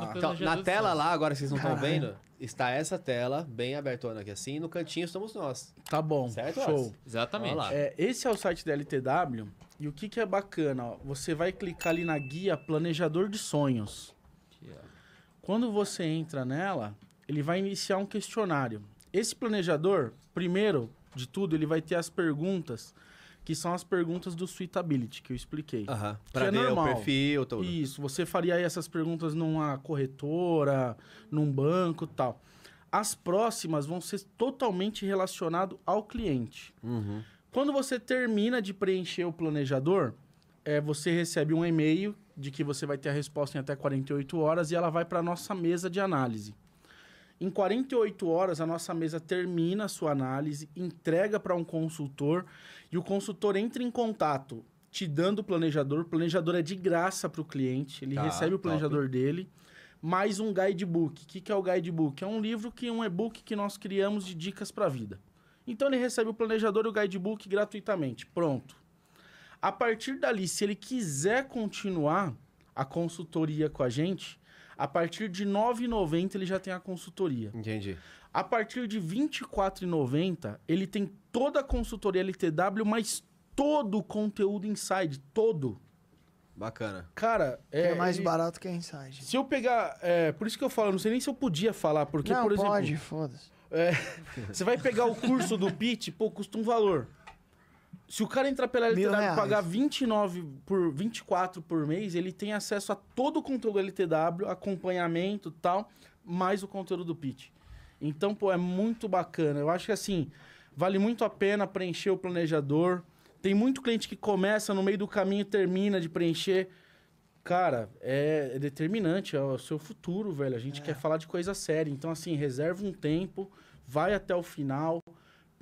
Ah. Então, na tela lá, agora vocês não estão vendo, está essa tela bem abertona aqui assim, e no cantinho estamos nós. Tá bom. Certo? Show. Nós? Exatamente. É, esse é o site da LTW, e o que, que é bacana, ó, você vai clicar ali na guia Planejador de Sonhos. Quando você entra nela, ele vai iniciar um questionário. Esse planejador, primeiro de tudo, ele vai ter as perguntas que são as perguntas do suitability que eu expliquei. Uhum. Para é ver normal. o perfil, tudo. Isso, você faria essas perguntas numa corretora, num banco, tal. As próximas vão ser totalmente relacionado ao cliente. Uhum. Quando você termina de preencher o planejador, é, você recebe um e-mail de que você vai ter a resposta em até 48 horas e ela vai para nossa mesa de análise. Em 48 horas, a nossa mesa termina a sua análise, entrega para um consultor e o consultor entra em contato te dando o planejador. O planejador é de graça para o cliente, ele tá, recebe o planejador top. dele, mais um guidebook. O que, que é o guidebook? É um livro que um e-book que nós criamos de dicas para a vida. Então ele recebe o planejador e o guidebook gratuitamente. Pronto. A partir dali, se ele quiser continuar a consultoria com a gente, a partir de R$ 9,90 ele já tem a consultoria. Entendi. A partir de R$ 24,90 ele tem toda a consultoria LTW, mas todo o conteúdo inside, todo. Bacana. Cara, é. é mais ele... barato que a inside. Se eu pegar. É, por isso que eu falo, não sei nem se eu podia falar, porque, não, por exemplo. Pode, foda-se. É, você vai pegar o curso do Pit, pô, custa um valor. Se o cara entrar pela LTW e pagar 29 por 24 por mês, ele tem acesso a todo o conteúdo LTW, acompanhamento tal, mais o conteúdo do pitch. Então, pô, é muito bacana. Eu acho que assim, vale muito a pena preencher o planejador. Tem muito cliente que começa no meio do caminho termina de preencher. Cara, é, é, determinante, é o seu futuro, velho. A gente é. quer falar de coisa séria. Então, assim, reserva um tempo, vai até o final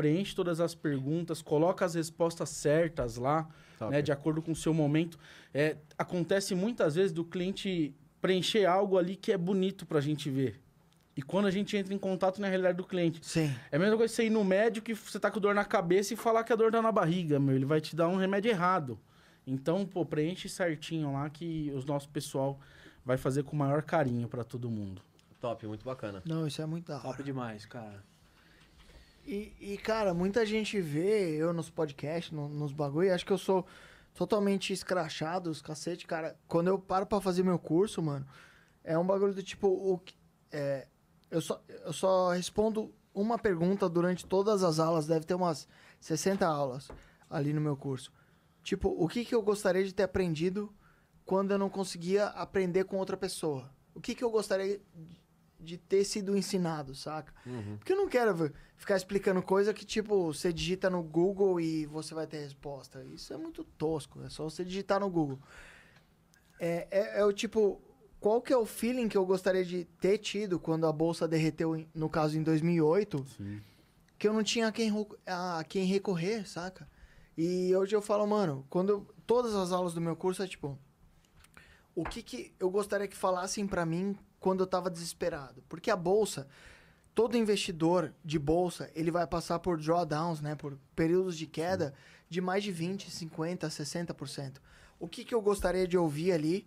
preenche todas as perguntas, coloca as respostas certas lá, né, de acordo com o seu momento. É, acontece muitas vezes do cliente preencher algo ali que é bonito para a gente ver. E quando a gente entra em contato na né, realidade do cliente. Sim. É a mesma coisa você ir no médico e você tá com dor na cabeça e falar que a dor tá na barriga, meu. Ele vai te dar um remédio errado. Então, pô, preenche certinho lá que o nosso pessoal vai fazer com o maior carinho para todo mundo. Top, muito bacana. Não, isso é muito da hora. Top demais, cara. E, e, cara, muita gente vê eu nos podcasts, no, nos bagulho, e acho que eu sou totalmente escrachado, os cacete, cara. Quando eu paro para fazer meu curso, mano, é um bagulho do tipo. O, é, eu, só, eu só respondo uma pergunta durante todas as aulas, deve ter umas 60 aulas ali no meu curso. Tipo, o que, que eu gostaria de ter aprendido quando eu não conseguia aprender com outra pessoa? O que, que eu gostaria de ter sido ensinado, saca? Uhum. Porque eu não quero ficar explicando coisa que, tipo, você digita no Google e você vai ter resposta. Isso é muito tosco, é só você digitar no Google. É, é, é o tipo, qual que é o feeling que eu gostaria de ter tido quando a bolsa derreteu, no caso, em 2008? Sim. Que eu não tinha a quem, a quem recorrer, saca? E hoje eu falo, mano, quando eu, todas as aulas do meu curso é tipo, o que que eu gostaria que falassem para mim quando eu estava desesperado. Porque a bolsa, todo investidor de bolsa, ele vai passar por drawdowns, né? Por períodos de queda de mais de 20%, 50%, 60%. O que, que eu gostaria de ouvir ali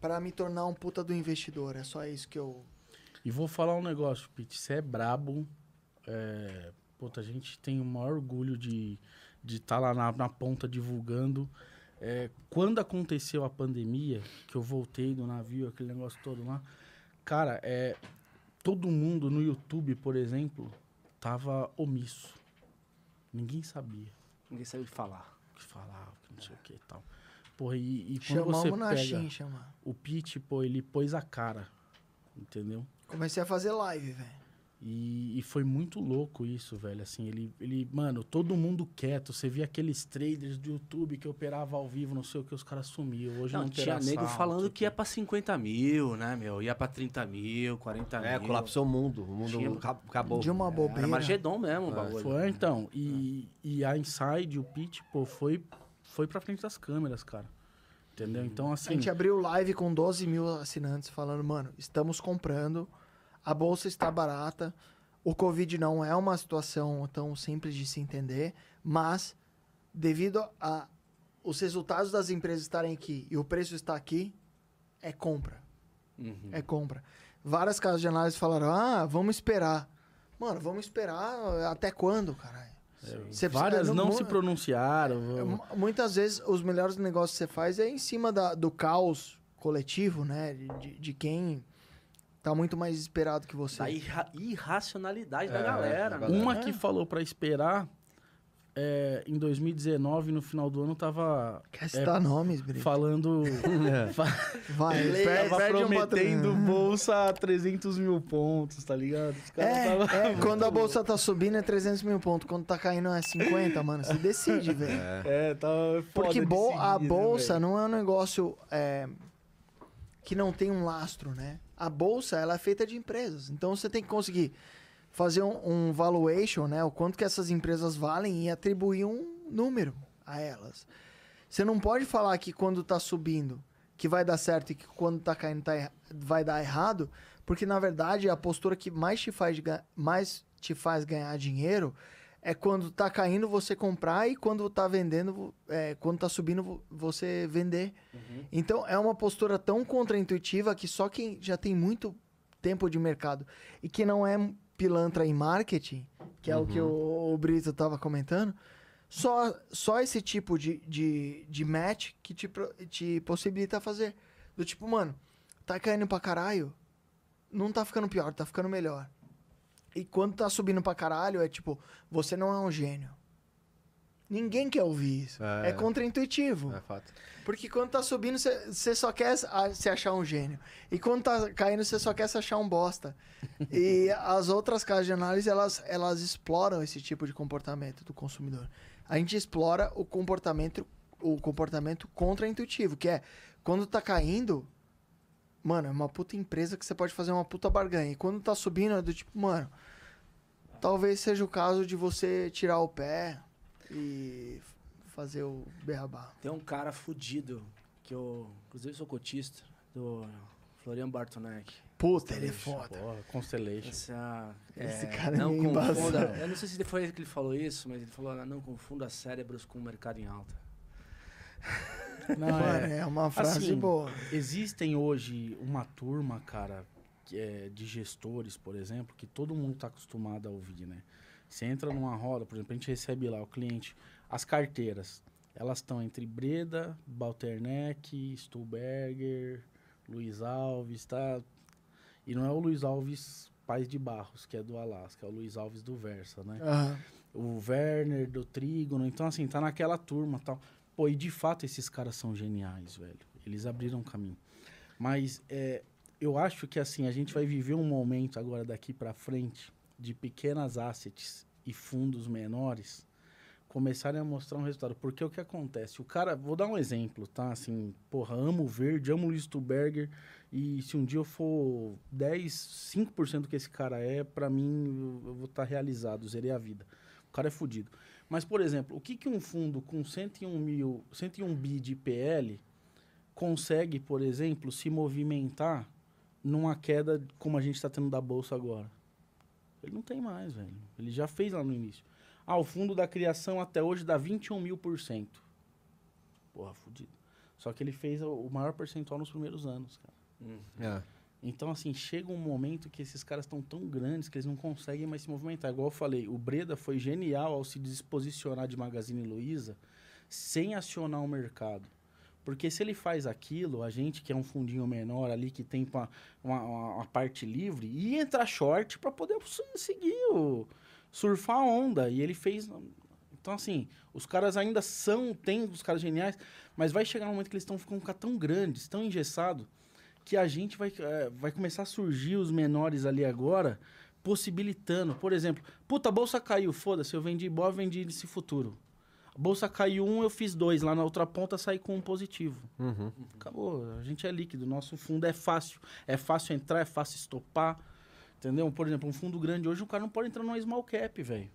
para me tornar um puta do investidor? É só isso que eu... E vou falar um negócio, Pete. Você é brabo. É... Puta, a gente tem o maior orgulho de estar de tá lá na, na ponta divulgando... É, quando aconteceu a pandemia, que eu voltei do navio, aquele negócio todo lá, Cara, é, todo mundo no YouTube, por exemplo, tava omisso. Ninguém sabia. Ninguém sabia o que falar. O que falar, que não sei o que e tal. Porra, e, e quando Chamamos você pega... Chin, chama. O Pete, pô, ele pôs a cara, entendeu? Comecei a fazer live, velho. E, e, foi muito louco isso, velho. Assim, ele, ele, mano, todo mundo quieto. Você via aqueles traders do YouTube que operava ao vivo, não sei o que, os caras sumiam. Hoje não, não tinha nego falando que, ia pra 50 mil, né, meu? Ia pra 30 mil, 40 é, mil. É, colapsou o mundo. O mundo tinha... acabou. De uma é, bobeira. Era Magedon mesmo o é. bagulho. Foi, então. É. E, é. e a Inside, o Pitch, pô, foi, foi pra frente das câmeras, cara. Entendeu? Então, assim. A gente assim, abriu live com 12 mil assinantes falando, mano, estamos comprando a bolsa está barata, o Covid não é uma situação tão simples de se entender, mas devido a os resultados das empresas estarem aqui e o preço está aqui, é compra. Uhum. É compra. Várias casas de análise falaram: ah, vamos esperar. Mano, vamos esperar até quando, caralho? É, você Várias não, se né? pronunciaram. É, muitas vezes os melhores negócios que você faz é em cima da, do caos coletivo, né? De, de quem tá muito mais esperado que você. A irra irracionalidade é, da né? galera. Né? Uma é. que falou para esperar é, em 2019, no final do ano, tava. Quer é, citar é, nomes, Brito? Falando. Vai, Ele perde, tava prometendo um bolsa a 300 mil pontos, tá ligado? É, tava... é, quando a bolsa tá subindo é 300 mil pontos, quando tá caindo é 50, mano. Você decide, velho. É, é tá Porque a né, bolsa né, não é um negócio é, que não tem um lastro, né? a bolsa ela é feita de empresas. Então você tem que conseguir fazer um, um valuation, né? O quanto que essas empresas valem e atribuir um número a elas. Você não pode falar que quando está subindo que vai dar certo e que quando está caindo tá, vai dar errado, porque na verdade a postura que mais te faz, mais te faz ganhar dinheiro é quando tá caindo você comprar e quando tá vendendo, é, quando tá subindo você vender. Uhum. Então é uma postura tão contraintuitiva que só quem já tem muito tempo de mercado e que não é pilantra em marketing, que é uhum. o que o, uhum. o Brito tava comentando, só, só esse tipo de, de, de match que te, te possibilita fazer. Do tipo, mano, tá caindo pra caralho, não tá ficando pior, tá ficando melhor. E quando tá subindo pra caralho, é tipo, você não é um gênio. Ninguém quer ouvir isso. É, é contraintuitivo. É fato. Porque quando tá subindo, você só quer se achar um gênio. E quando tá caindo, você só quer se achar um bosta. e as outras casas de análise, elas, elas exploram esse tipo de comportamento do consumidor. A gente explora o comportamento, o comportamento contraintuitivo, que é quando tá caindo, mano, é uma puta empresa que você pode fazer uma puta barganha. E quando tá subindo, é do tipo, mano, talvez seja o caso de você tirar o pé e fazer o berrabá. Tem um cara fudido, que eu, inclusive, sou cotista, do Florian Bartonek. Puta, ele é foda. Porra, Constellation. Essa, é, Esse cara é não é confunda. Eu não sei se foi ele que ele falou isso, mas ele falou: não confunda cérebros com o mercado em alta. Não, Mano, é... é uma frase assim, boa. Existem hoje uma turma, cara, é, de gestores, por exemplo, que todo mundo está acostumado a ouvir, né? Você entra numa roda, por exemplo, a gente recebe lá o cliente, as carteiras, elas estão entre Breda, Balternec, Stuberger, Luiz Alves, tá? E não é o Luiz Alves Pais de Barros, que é do Alasca, é o Luiz Alves do Versa, né? Uhum. O Werner do Trígono, então assim, tá naquela turma tal. Tá... Pô, e de fato esses caras são geniais, velho. Eles abriram caminho. Mas é, eu acho que assim, a gente vai viver um momento agora daqui para frente de pequenas assets e fundos menores começarem a mostrar um resultado. Porque é o que acontece? O cara, vou dar um exemplo, tá? Assim, porra, amo o verde, amo o Luiz Stuberger, e se um dia eu for 10, 5% do que esse cara é, para mim eu vou estar tá realizado, zerei a vida. O cara é fodido. Mas, por exemplo, o que, que um fundo com 101, mil, 101 bi de PL consegue, por exemplo, se movimentar numa queda como a gente está tendo da Bolsa agora? Ele não tem mais, velho. Ele já fez lá no início. Ah, o fundo da criação até hoje dá 21 mil por cento. Porra, fudido. Só que ele fez o maior percentual nos primeiros anos, cara. É. Então, assim, chega um momento que esses caras estão tão grandes que eles não conseguem mais se movimentar. Igual eu falei, o Breda foi genial ao se desposicionar de Magazine Luiza sem acionar o mercado. Porque se ele faz aquilo, a gente que é um fundinho menor ali, que tem uma, uma, uma parte livre, ia entrar short para poder seguir, o, surfar a onda. E ele fez. Então, assim, os caras ainda são, tem os caras geniais, mas vai chegar um momento que eles estão ficando tão grandes, tão engessados, que a gente vai, é, vai começar a surgir os menores ali agora, possibilitando. Por exemplo, puta, a bolsa caiu, foda-se, eu vendi boa, vendi nesse futuro. A bolsa caiu um, eu fiz dois. Lá na outra ponta saí com um positivo. Uhum. Acabou, a gente é líquido, nosso fundo é fácil. É fácil entrar, é fácil estopar. Entendeu? Por exemplo, um fundo grande hoje, o cara não pode entrar numa small cap, velho.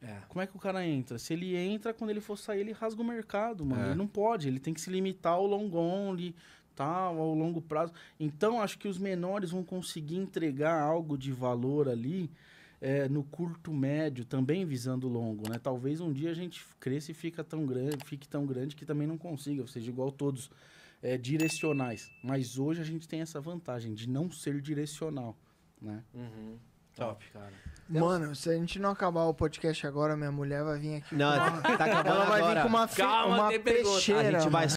É. Como é que o cara entra? Se ele entra, quando ele for sair, ele rasga o mercado, mano. É. Ele não pode, ele tem que se limitar ao long only, tal, ao longo prazo. Então, acho que os menores vão conseguir entregar algo de valor ali é, no curto médio, também visando longo, né? Talvez um dia a gente cresça e fica tão grande, fique tão grande que também não consiga, ou seja, igual todos, é, direcionais. Mas hoje a gente tem essa vantagem de não ser direcional, né? Uhum. Top, cara. Mano, se a gente não acabar o podcast agora, minha mulher vai vir aqui. Não, tá acabando Ela vai agora. vir com uma, Calma, uma peixeira. A gente vai